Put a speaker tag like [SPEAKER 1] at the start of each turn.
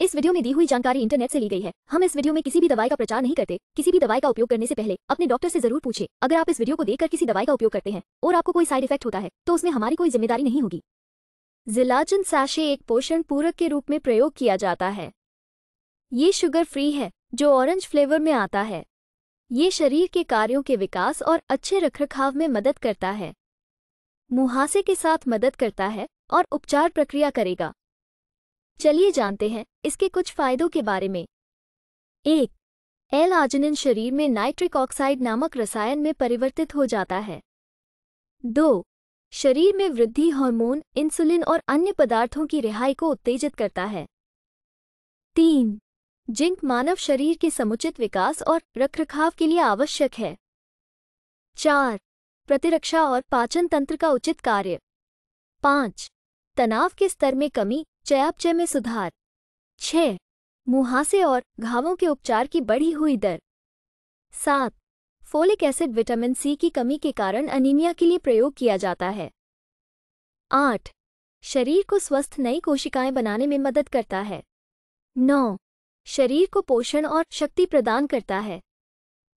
[SPEAKER 1] इस वीडियो में दी हुई जानकारी इंटरनेट से ली गई है हम इस वीडियो में किसी भी दवाई का प्रचार नहीं करते किसी भी दवाई का उपयोग करने से पहले अपने डॉक्टर से जरूर पूछे अगर आप इस वीडियो को देखकर किसी दवाई का उपयोग करते हैं और आपको कोई साइड इफेक्ट होता है तो उसमें हमारी कोई जिम्मेदारी नहीं होगी जिलाजन साशे एक पोषण पूरक के रूप में प्रयोग किया जाता है ये शुगर फ्री है जो ऑरेंज फ्लेवर में आता है ये शरीर के कार्यों के विकास और अच्छे रखरखाव में मदद करता है मुहासे के साथ मदद करता है और उपचार प्रक्रिया करेगा चलिए जानते हैं इसके कुछ फायदों के बारे में एक एल आर्जिनिन शरीर में नाइट्रिक ऑक्साइड नामक रसायन में परिवर्तित हो जाता है दो शरीर में वृद्धि हार्मोन इंसुलिन और अन्य पदार्थों की रिहाई को उत्तेजित करता है तीन जिंक मानव शरीर के समुचित विकास और रखरखाव के लिए आवश्यक है चार प्रतिरक्षा और पाचन तंत्र का उचित कार्य पांच तनाव के स्तर में कमी चयापचय में सुधार छ मुहासे और घावों के उपचार की बढ़ी हुई दर सात फोलिक एसिड विटामिन सी की कमी के कारण अनीमिया के लिए प्रयोग किया जाता है आठ शरीर को स्वस्थ नई कोशिकाएं बनाने में मदद करता है नौ शरीर को पोषण और शक्ति प्रदान करता है